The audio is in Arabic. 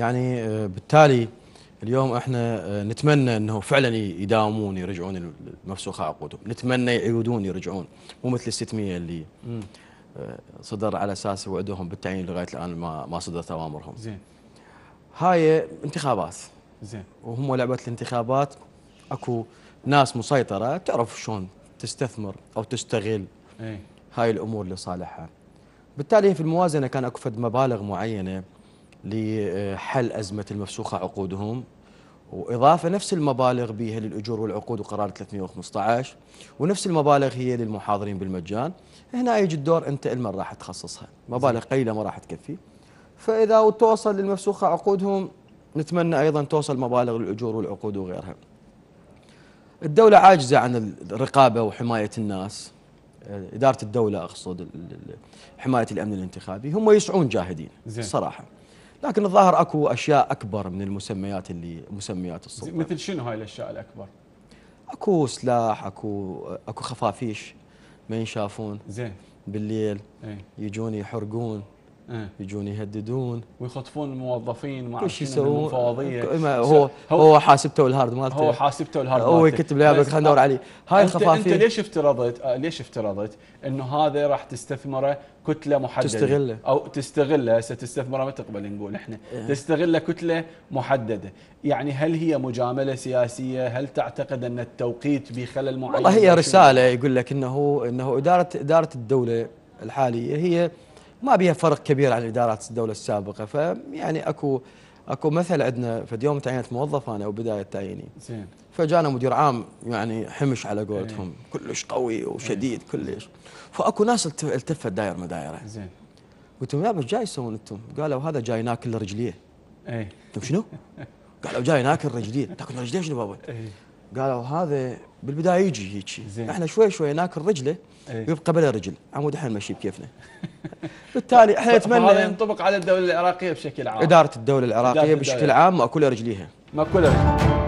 يعني آه، بالتالي اليوم احنا آه، نتمنى انه فعلا يداومون يرجعون المفسوخه عقودهم، نتمنى يعودون يرجعون مو مثل ال 600 اللي آه، صدر على اساس وعدهم بالتعيين لغايه الان ما ما صدرت اوامرهم. زين. هاي انتخابات. زين. وهم لعبه الانتخابات اكو ناس مسيطره تعرف شلون تستثمر او تستغل اي هاي الامور لصالحها. بالتالي في الموازنه كان اكو فد مبالغ معينه لحل أزمة المفسوخة عقودهم وإضافة نفس المبالغ بها للأجور والعقود وقرار 315 ونفس المبالغ هي للمحاضرين بالمجان هنا يجي الدور أنت المن راح تخصصها مبالغ قليلة ما راح تكفي فإذا توصل للمفسوخة عقودهم نتمنى أيضا توصل مبالغ للأجور والعقود وغيرها الدولة عاجزة عن الرقابة وحماية الناس إدارة الدولة أقصد حماية الأمن الانتخابي هم يسعون جاهدين زين. صراحة لكن الظاهر اكو اشياء اكبر من المسميات اللي مسميات السلطه مثل شنو هاي الاشياء الاكبر؟ اكو سلاح اكو اكو خفافيش ما ينشافون زين بالليل ايه؟ يجون يحرقون إيه. يجون يهددون ويخطفون الموظفين ما وش يسوون هو هو حاسبته الهارد مالته هو حاسبته الهارد مالته هو يكتب لي خلينا ندور عليه هاي الخفافيل انت ليش افترضت ليش افترضت انه هذا راح تستثمره كتله محدده تستغله او تستغله هسه تستثمره ما تقبل نقول احنا ايه؟ تستغله كتله محدده يعني هل هي مجامله سياسيه هل تعتقد ان التوقيت بخلل معين والله هي رساله يقول لك انه انه اداره اداره الدوله الحاليه هي ما بيها فرق كبير عن ادارات الدوله السابقه فيعني اكو اكو مثل عندنا فد يوم تعينت موظف انا وبدايه تعييني زين فجانا مدير عام يعني حمش على قولتهم ايه. كلش قوي وشديد ايه. كلش فاكو ناس التفت داير مدايره زين قلت لهم يا بس جاي يسوون انتم؟ قالوا هذا جاي ناكل رجليه اي طيب شنو؟ قالوا جاي ناكل رجليه تاكل رجليه شنو بابا؟ ايه. قالوا هذا بالبدايه يجي هيك احنا شوي شوي ناكل رجله إيه. يبقى بلا رجل عمود احنا نمشي بكيفنا بالتالي احنا نتمنى هذا ينطبق على الدوله العراقيه بشكل عام اداره الدوله العراقيه بشكل عام ماكله رجليها ماكله رجليها